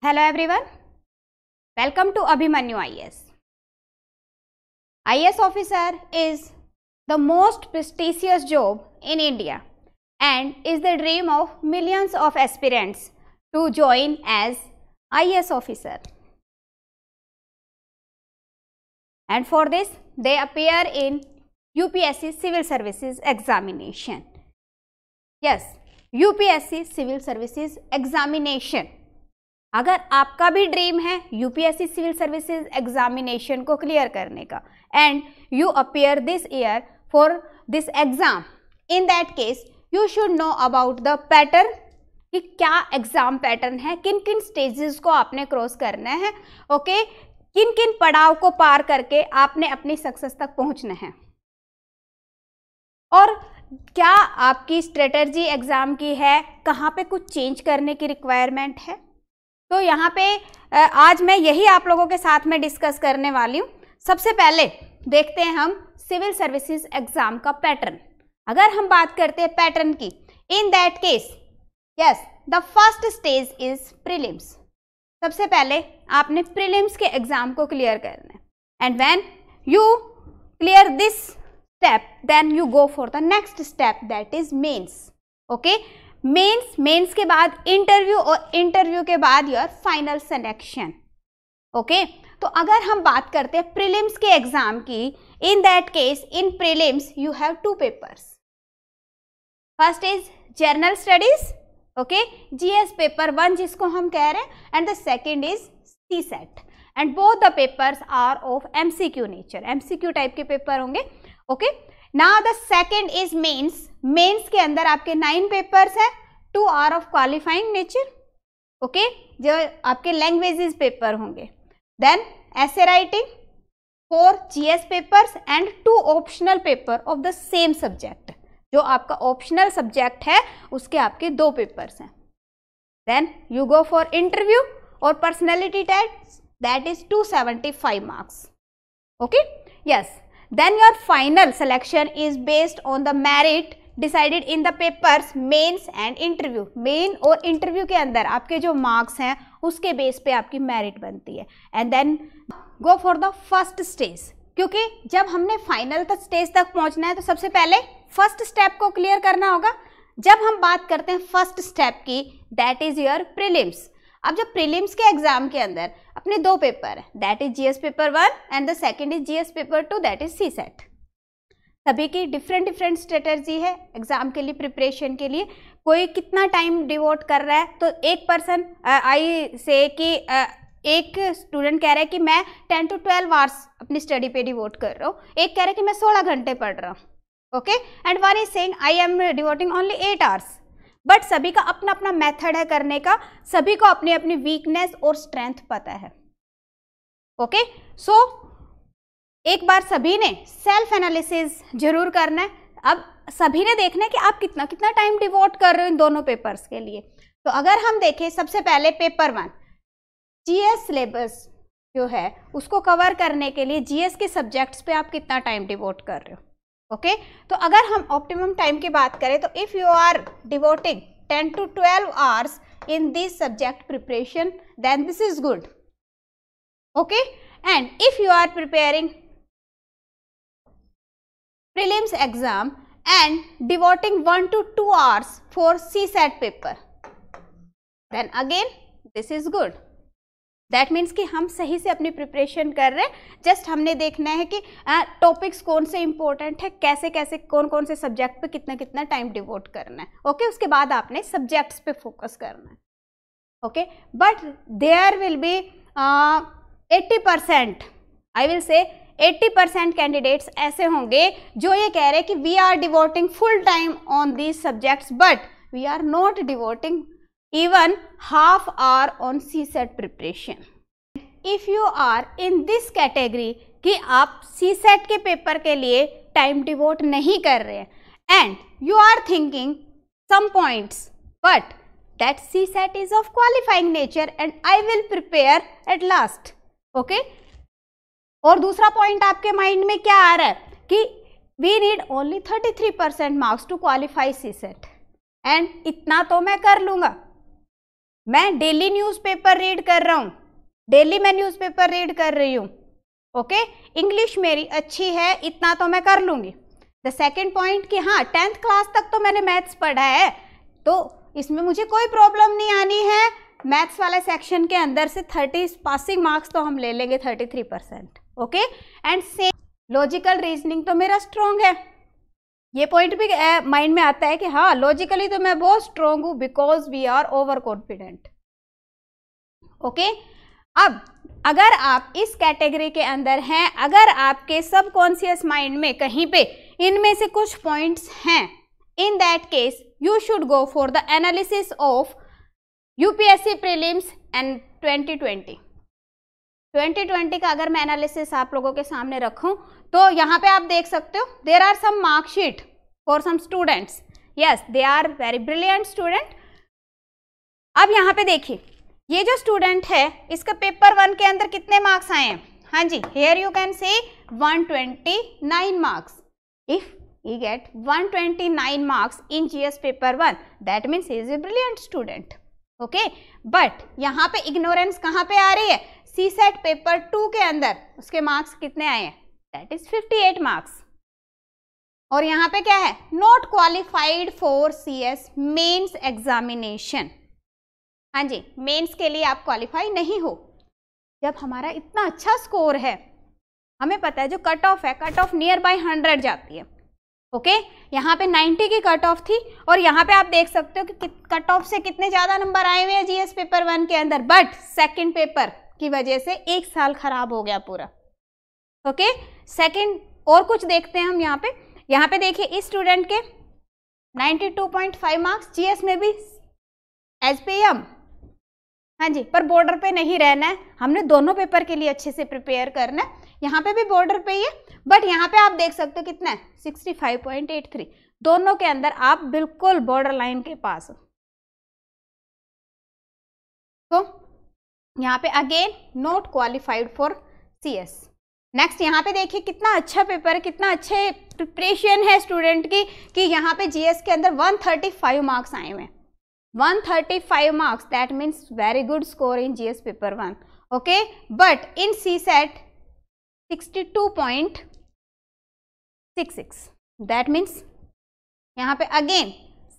Hello everyone. Welcome to Abhimanyu IS. IS officer is the most prestigious job in India and is the dream of millions of aspirants to join as IS officer. And for this they appear in UPSC civil services examination. Yes, UPSC civil services examination अगर आपका भी dream है UPSC civil services examination को clear करने का and you appear this year for this exam in that case you should know about the pattern कि क्या exam pattern है किन किन स्टेजेस को आपने क्रॉस करना है ओके okay? किन किन पड़ाव को पार करके आपने अपनी सक्सेस तक पहुंचना है और क्या आपकी स्ट्रेटर्जी एग्ज़ाम की है कहाँ पे कुछ चेंज करने की रिक्वायरमेंट है तो यहाँ पे आज मैं यही आप लोगों के साथ में डिस्कस करने वाली हूँ सबसे पहले देखते हैं हम सिविल सर्विसेज एग्ज़ाम का पैटर्न अगर हम बात करते हैं पैटर्न की in that case yes the first stage is prelims सबसे पहले आपने प्रीलिम्स के एग्ज़ाम को क्लियर करना है and when you clear this step then you go for the next step that is mains okay mains mains के बाद interview और इंटरव्यू के बाद योर फाइनल सिलेक्शन ओके तो अगर हम बात करते हैं प्रीलिम्स के एग्जाम की in that case in prelims you have two papers first is general studies okay GS paper one जिसको हम कह रहे हैं and the second is CSAT and both the papers are of MCQ nature MCQ type के paper होंगे okay now the second is mains mains के अंदर आपके नाइन पेपर्स है two are of qualifying nature okay जो आपके languages paper होंगे then ऐसे writing four GS papers and two optional paper of the same subject जो आपका ऑप्शनल सब्जेक्ट है उसके आपके दो पेपर्स हैं then you go for interview और personality test that is 275 marks okay yes then your final selection is based on the merit decided in the papers mains and interview main और interview के अंदर आपके जो marks हैं उसके base पे आपकी मेरिट बनती है and then go for the first stage क्योंकि जब हमने फाइनल तक स्टेज तक पहुंचना है तो सबसे पहले फर्स्ट स्टेप को क्लियर करना होगा जब हम बात करते हैं फर्स्ट स्टेप की दैट इज़ योर प्रिलिम्स अब जब प्रीलिम्स के एग्जाम के अंदर अपने दो पेपर है that is GS paper one and the second is GS paper two that is CSAT सभी की डिफरेंट डिफरेंट स्ट्रेटर्जी है एग्ज़ाम के लिए प्रिपरेशन के लिए कोई कितना टाइम डिवोट कर रहा है तो एक पर्सन आई से कि एक स्टूडेंट कह रहा है कि मैं टेन टू ट्वेल्व आवर्स अपनी स्टडी पे डिवोट कर रहा हूँ एक कह रहा है कि मैं सोलह घंटे पढ़ रहा हूँ okay and one is saying I am devoting only eight hours but सभी का अपना अपना मेथड है करने का सभी को अपनी अपनी वीकनेस और स्ट्रेंथ पता है ओके सो एक बार सभी ने सेल्फ एनालिसिस जरूर करना है अब सभी ने देखना है कि आप कितना कितना टाइम डिवोट कर रहे हो इन दोनों पेपर्स के लिए तो अगर हम देखें सबसे पहले पेपर वन जीएस सिलेबस जो है उसको कवर करने के लिए जीएस के सब्जेक्ट्स पे आप कितना टाइम डिवोट कर रहे हो ओके तो अगर हम ऑप्टिमम टाइम की बात करें तो if you are devoting ten to twelve hours in this subject preparation then this is good okay and if you are preparing prelims exam and devoting 1 to 2 hours for CSAT paper. Then again this is good. That means कि हम सही से अपनी preparation कर रहे हैं just हमने देखना है कि टॉपिक्स कौन से इंपॉर्टेंट है कैसे कैसे कौन कौन से सब्जेक्ट पे कितना कितना टाइम डिवोट करना है ओके okay? उसके बाद आपने सब्जेक्ट्स पे फोकस करना है okay but there will be eighty percent I will say 80 percent candidates ऐसे होंगे जो ये कह रहे हैं कि we are devoting full time on these subjects but we are not devoting half hour on CSAT preparation if you are in this category कि आप सेट के पेपर के लिए टाइम डिवोट नहीं कर रहे and you are thinking some points but that CSAT is of qualifying nature and I will prepare at last okay और दूसरा पॉइंट आपके माइंड में क्या आ रहा है कि we need only thirty three percent marks to qualify CSAT and इतना तो मैं कर लूँगा मैं डेली न्यूज़पेपर रीड कर रहा हूँ डेली मैं न्यूज़पेपर रीड कर रही हूँ ओके इंग्लिश मेरी अच्छी है इतना तो मैं कर लूँगी द सेकेंड पॉइंट कि हाँ टेंथ क्लास तक तो मैंने मैथ्स पढ़ा है तो इसमें मुझे कोई प्रॉब्लम नहीं आनी है मैथ्स वाले सेक्शन के अंदर से थर्टी पासिंग मार्क्स तो हम ले लेंगे thirty three percent okay and same logical reasoning तो मेरा स्ट्रॉन्ग है ये पॉइंट भी माइंड में आता है कि हाँ लॉजिकली तो मैं बहुत स्ट्रॉन्ग हूँ because we are over confident okay अब अगर आप इस कैटेगरी के अंदर हैं अगर आपके सबकॉन्शियस माइंड में कहीं पे इनमें से कुछ पॉइंट्स हैं in that case you should go for the analysis of UPSC prelims and 2020 2020 का अगर मैं एनालिसिस आप लोगों के सामने रखूं तो यहाँ पे आप देख सकते हो there are some marksheet for some students yes they are very brilliant student अब यहाँ पे देखिए ये जो स्टूडेंट है इसका पेपर वन के अंदर कितने मार्क्स आए हैं हाँ जी hair you can say 129 marks if he get 129 marks in G paper 1 that means he is a brilliant student okay but यहाँ पे इग्नोरेंस कहाँ पे आ रही है सी सेट पेपर टू के अंदर उसके मार्क्स कितने आए हैं दैट इज 58 मार्क्स और यहाँ पे क्या है not qualified for C S mains examination हाँ जी मेन्स के लिए आप क्वालिफाई नहीं हो जब हमारा इतना अच्छा स्कोर है हमें पता है जो कट ऑफ है cut off near by hundred जाती है ओके यहाँ पे 90 की कट ऑफ थी और यहाँ पे आप देख सकते हो कि कट ऑफ से कितने ज़्यादा नंबर आए हुए हैं जीएस पेपर वन के अंदर बट सेकंड पेपर की वजह से एक साल खराब हो गया पूरा ओके सेकंड और कुछ देखते हैं हम यहाँ पे यहाँ पे देखिए इस स्टूडेंट के 92.5 मार्क्स जीएस में भी एस पी एम हाँ जी पर बॉर्डर पे नहीं रहना है हमने दोनों पेपर के लिए अच्छे से प्रिपेयर करना है यहाँ पे भी बॉर्डर पे ही है बट यहाँ पे आप देख सकते हो कितना है 65.83 दोनों के अंदर आप बिल्कुल बॉर्डर लाइन के पास हो तो यहाँ पे again not qualified for C S next यहाँ पे देखिए कितना अच्छा पेपर कितना अच्छे प्रिपरेशन है स्टूडेंट की कि यहाँ पे जीएस के अंदर 135 मार्क्स आए हुए हैं 135 marks that means very good score in GS paper 1 okay but in CSAT 62.66 that means यहाँ पे अगेन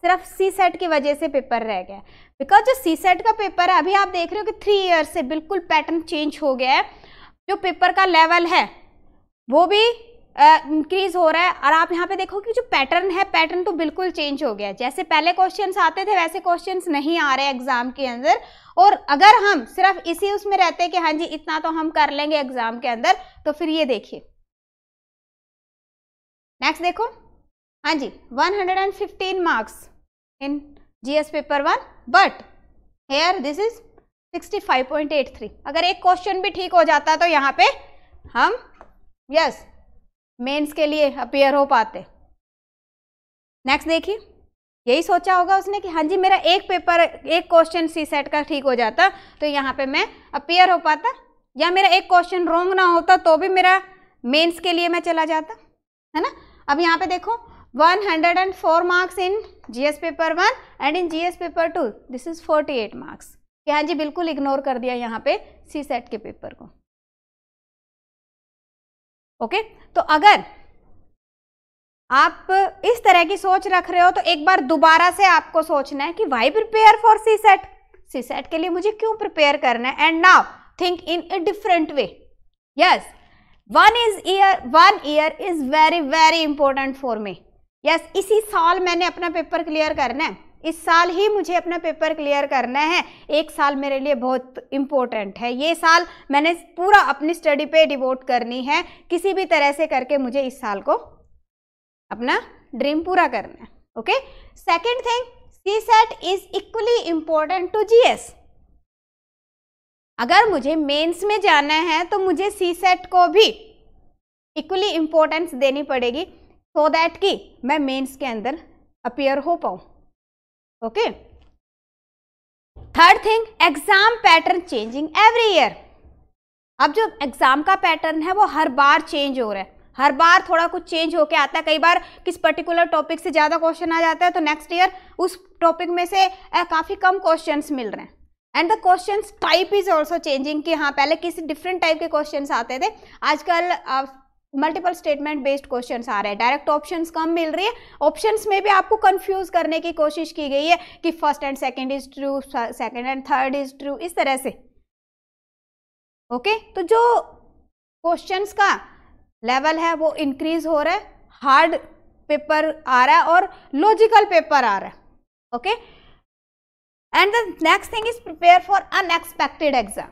सिर्फ सी सेट की वजह से पेपर रह गया बिकॉज जो सी सेट का पेपर है अभी आप देख रहे हो कि थ्री ईयर से बिल्कुल पैटर्न चेंज हो गया है जो पेपर का लेवल है वो भी इंक्रीज हो रहा है और आप यहाँ पे देखो कि जो पैटर्न है पैटर्न तो बिल्कुल चेंज हो गया है जैसे पहले क्वेश्चंस आते थे वैसे क्वेश्चंस नहीं आ रहे एग्जाम के अंदर और अगर हम सिर्फ इसी उसमें रहते कि हाँ जी इतना तो हम कर लेंगे एग्जाम के अंदर तो फिर ये देखिए नेक्स्ट देखो हाँ जी 115 marks in GS paper one but here this is 65.83 अगर एक क्वेश्चन भी ठीक हो जाता तो यहाँ पे हम यस मेंस के लिए अपेयर हो पाते नेक्स्ट देखिए यही सोचा होगा उसने कि हाँ जी मेरा एक पेपर एक क्वेश्चन सी सेट का ठीक हो जाता तो यहाँ पे मैं अपीयर हो पाता या मेरा एक क्वेश्चन रॉन्ग ना होता तो भी मेरा मेंस के लिए मैं चला जाता है ना अब यहाँ पे देखो 104 marks in GS paper 1 and in paper two this is forty 48 marks हाँ जी बिल्कुल इग्नोर कर दिया यहाँ पे सी सेट के पेपर को ओके तो अगर आप इस तरह की सोच रख रहे हो तो एक बार दोबारा से आपको सोचना है कि why prepare for CSAT CSAT के लिए मुझे क्यों प्रिपेयर करना है and now think in a different way yes one is year one year is very very important for me yes इसी साल मैंने अपना पेपर क्लियर करना है इस साल ही मुझे अपना पेपर क्लियर करना है एक साल मेरे लिए बहुत इम्पोर्टेंट है ये साल मैंने पूरा अपनी स्टडी पे डिवोट करनी है किसी भी तरह से करके मुझे इस साल को अपना ड्रीम पूरा करना है okay second thing CSAT is equally important to G S अगर मुझे मेंस में जाना है तो मुझे सी सेट को भी इक्वली इम्पोर्टेंस देनी पड़ेगी सो दैट कि मैं मेंस के अंदर अपेयर हो पाऊं okay third thing exam pattern changing every year अब जो एग्जाम का पैटर्न है वो हर बार चेंज हो रहा है हर बार थोड़ा कुछ चेंज होके आता है कई बार किस पर्टिकुलर टॉपिक से ज़्यादा क्वेश्चन आ जाता है तो नेक्स्ट ईयर उस टॉपिक में से काफ़ी कम क्वेश्चन मिल रहे हैं and the question type is also changing कि हाँ पहले किसी डिफरेंट टाइप के क्वेश्चन आते थे आजकल मल्टीपल स्टेटमेंट बेस्ड क्वेश्चंस आ रहे हैं डायरेक्ट ऑप्शंस कम मिल रही है ऑप्शंस में भी आपको कंफ्यूज करने की कोशिश की गई है कि first and second is true second and third is true इस तरह से ओके okay? तो जो क्वेश्चंस का लेवल है वो इंक्रीज हो रहा है हार्ड पेपर आ रहा है और लॉजिकल पेपर आ रहा है okay and the next thing is prepare for unexpected exam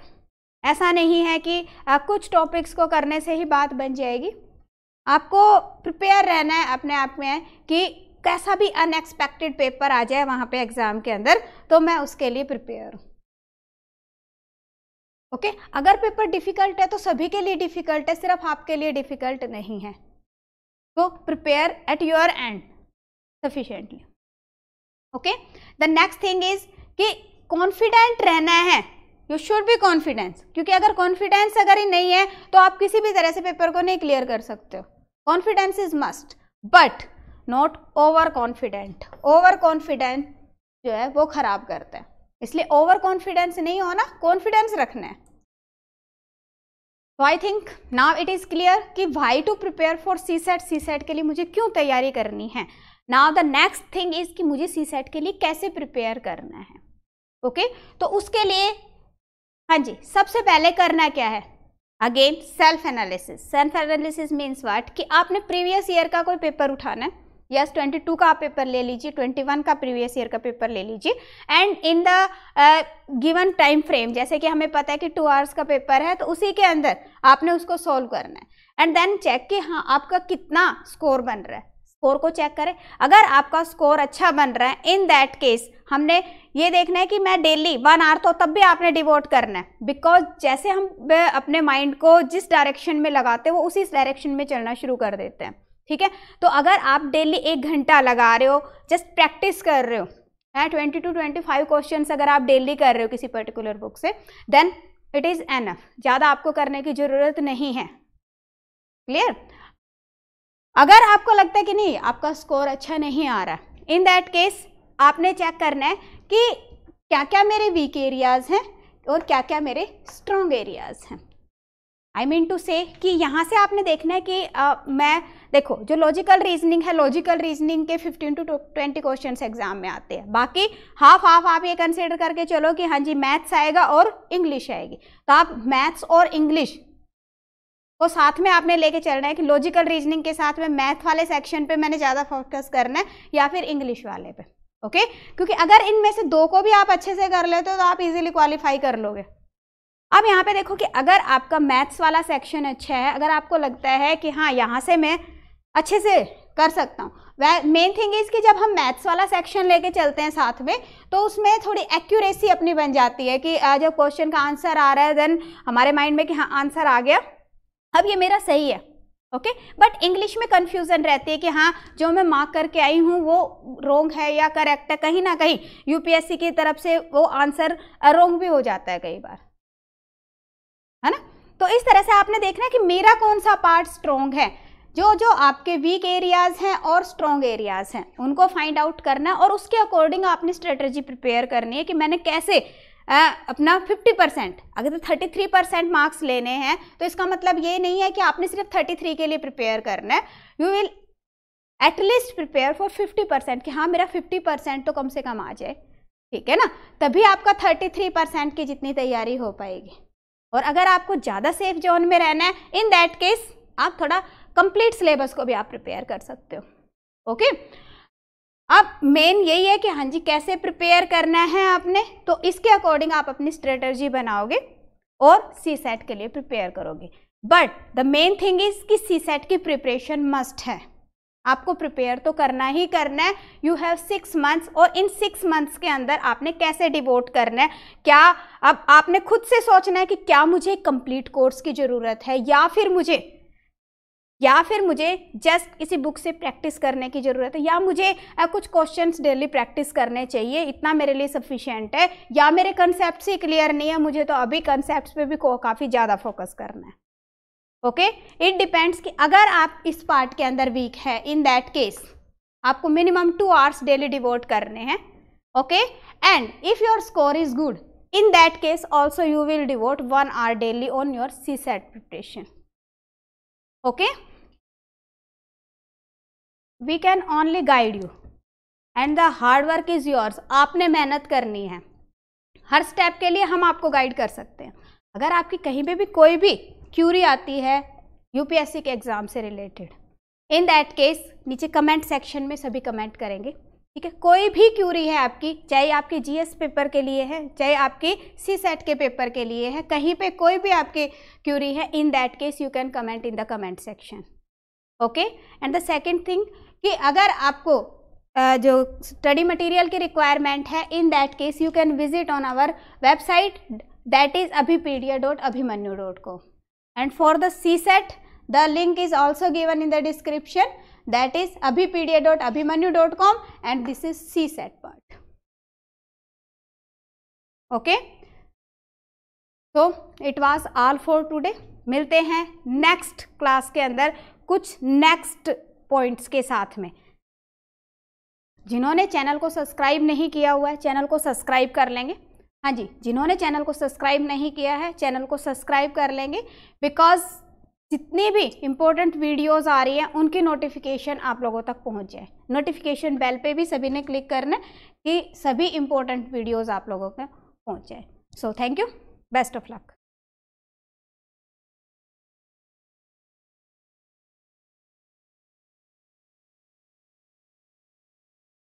ऐसा नहीं है कि आ, कुछ टॉपिक्स को करने से ही बात बन जाएगी आपको प्रिपेयर रहना है अपने आप में कि कैसा भी अनएक्सपेक्टेड पेपर आ जाए वहाँ पे एग्ज़ाम के अंदर तो मैं उसके लिए प्रिपेयर हूँ ओके okay? अगर पेपर डिफ़िकल्ट है तो सभी के लिए डिफ़िकल्ट है सिर्फ आपके लिए डिफ़िकल्ट नहीं है तो prepare at your end sufficiently okay the next thing is कि कॉन्फिडेंट रहना है यू शुड बी कॉन्फिडेंस क्योंकि अगर कॉन्फिडेंस अगर ही नहीं है तो आप किसी भी तरह से पेपर को नहीं क्लियर कर सकते हो confidence is must but not over confident over confident जो है वो खराब करता है इसलिए ओवर कॉन्फिडेंस नहीं होना कॉन्फिडेंस रखना है तो I think now it is clear कि why to prepare for CSAT CSAT के लिए मुझे क्यों तैयारी करनी है now the next thing is कि मुझे सी सेट के लिए कैसे प्रिपेयर करना है ओके okay? तो उसके लिए हाँ जी सबसे पहले करना क्या है again self analysis self analysis means what कि आपने प्रीवियस ईयर का कोई पेपर उठाना है यस ट्वेंटी टू का आप पेपर ले लीजिए ट्वेंटी वन का प्रीवियस ईयर का पेपर ले लीजिए and in the given time frame जैसे कि हमें पता है कि टू आवर्स का पेपर है तो उसी के अंदर आपने उसको सॉल्व करना है एंड देन चेक कि हाँ आपका कितना स्कोर बन रहा है स्कोर को चेक करें अगर आपका स्कोर अच्छा बन रहा है इन दैट केस हमने ये देखना है कि मैं डेली वन आवर तो तब भी आपने डिवोट करना है बिकॉज जैसे हम अपने माइंड को जिस डायरेक्शन में लगाते हैं वो उसी डायरेक्शन में चलना शुरू कर देते हैं ठीक है तो अगर आप डेली एक घंटा लगा रहे हो जस्ट प्रैक्टिस कर रहे हो है twenty two twenty five question अगर आप डेली कर रहे हो किसी पर्टिकुलर बुक से देन इट इज़ एनफ ज़्यादा आपको करने की ज़रूरत नहीं है क्लियर अगर आपको लगता है कि नहीं आपका स्कोर अच्छा नहीं आ रहा इन दैट केस आपने चेक करना है कि क्या क्या मेरे वीक एरियाज़ हैं और क्या क्या मेरे स्ट्रॉन्ग एरियाज़ हैं आई मीन टू से कि यहाँ से आपने देखना है कि आ, मैं देखो जो लॉजिकल रीजनिंग है लॉजिकल रीजनिंग के 15 टू 20 क्वेश्चन एग्जाम में आते हैं बाकी हाफ हाफ आप ये कंसिडर करके चलो कि हाँ जी मैथ्स आएगा और इंग्लिश आएगी तो आप मैथ्स और इंग्लिश को साथ में आपने लेके चलना है कि लॉजिकल रीजनिंग के साथ में मैथ वाले सेक्शन पे मैंने ज़्यादा फोकस करना है या फिर इंग्लिश वाले पे ओके क्योंकि अगर इनमें से दो को भी आप अच्छे से कर लेते हो तो आप इजीली क्वालिफाई कर लोगे अब यहाँ पे देखो कि अगर आपका मैथ्स वाला सेक्शन अच्छा है अगर आपको लगता है कि हाँ यहाँ से मैं अच्छे से कर सकता हूँ मेन थिंग इज़ कि जब हम मैथ्स वाला सेक्शन लेके चलते हैं साथ में तो उसमें थोड़ी एक्यूरेसी अपनी बन जाती है कि जब क्वेश्चन का आंसर आ रहा है देन हमारे माइंड में कि हाँ आंसर आ गया अब ये मेरा सही है ओके बट इंग्लिश में कन्फ्यूज़न रहती है कि हाँ जो मैं मार्क करके आई हूँ वो रोंग है या करेक्ट है कहीं ना कहीं यूपीएससी की तरफ से वो आंसर रोंग भी हो जाता है कई बार है ना तो इस तरह से आपने देखना कि मेरा कौन सा पार्ट स्ट्रोंग है जो जो आपके वीक एरियाज़ हैं और स्ट्रोंग एरियाज़ हैं उनको फाइंड आउट करना और उसके अकॉर्डिंग आपने स्ट्रेटजी प्रिपेयर करनी है कि मैंने कैसे अपना 50 परसेंट अगर थर्टी थ्री परसेंट मार्क्स लेने हैं तो इसका मतलब ये नहीं है कि आपने सिर्फ थर्टी थ्री के लिए प्रिपेयर करना है you will at least prepare for fifty percent कि हाँ मेरा फिफ्टी परसेंट तो कम से कम आ जाए ठीक है ना तभी आपका थर्टी थ्री परसेंट की जितनी तैयारी हो पाएगी और अगर आपको ज़्यादा सेफ जोन में रहना है इन दैट केस आप थोड़ा कंप्लीट सिलेबस को भी आप प्रिपेयर कर सकते हो ओके okay? अब मेन यही है कि हाँ जी कैसे प्रिपेयर करना है आपने तो इसके अकॉर्डिंग आप अपनी स्ट्रेटर्जी बनाओगे और सी सेट के लिए प्रिपेयर करोगे but the main thing is कि सी सेट की प्रिपरेशन मस्ट है आपको प्रिपेयर तो करना ही करना है यू हैव सिक्स मंथ्स और इन सिक्स मंथ्स के अंदर आपने कैसे डिवोट करना है क्या अब आपने खुद से सोचना है कि क्या मुझे कंप्लीट कोर्स की ज़रूरत है या फिर मुझे या फिर मुझे जस्ट किसी बुक से प्रैक्टिस करने की ज़रूरत है या मुझे कुछ क्वेश्चंस डेली प्रैक्टिस करने चाहिए इतना मेरे लिए सफिशियंट है या मेरे कंसेप्ट ही क्लियर नहीं है मुझे तो अभी कंसेप्ट पे भी काफ़ी ज़्यादा फोकस करना है ओके इट डिपेंड्स कि अगर आप इस पार्ट के अंदर वीक है इन दैट केस आपको minimum two hours daily devote करने हैं okay and if your score is good in that case also you will devote one hour daily on your CSAT preparation okay we can only guide you and the hard work is yours आपने मेहनत करनी है हर step के लिए हम आपको guide कर सकते हैं अगर आपकी कहीं पे भी कोई भी क्यूरी आती है यूपीएससी के एग्ज़ाम से रिलेटेड इन दैट केस नीचे कमेंट सेक्शन में सभी कमेंट करेंगे ठीक है कोई भी क्यूरी है आपकी चाहे आपके जीएस पेपर के लिए है चाहे आपके सी सेट के पेपर के लिए है कहीं पे कोई भी आपके क्यूरी है in that case you can comment in the comment section okay and the second thing कि अगर आपको जो स्टडी मटेरियल की रिक्वायरमेंट है in that case you can visit on our website that is Abhipedia dot Abhimanyu dot com and for the CSAT the link is also given in the description that is abhipedia.abhimanyu.com and this is CSAT part. Okay. So it was all for today. मिलते हैं next class के अंदर कुछ next point के साथ में जिन्होंने channel को सब्सक्राइब नहीं किया हुआ है चैनल को सब्सक्राइब कर लेंगे हाँ जी जिन्होंने चैनल को सब्सक्राइब नहीं किया है चैनल को सब्सक्राइब कर लेंगे बिकॉज जितनी भी इम्पोर्टेंट वीडियोस आ रही हैं उनकी नोटिफिकेशन आप लोगों तक पहुंच जाए नोटिफिकेशन बेल पे भी सभी ने क्लिक करना कि सभी इम्पोर्टेंट वीडियोस आप लोगों तक पहुंच जाए so thank you best of luck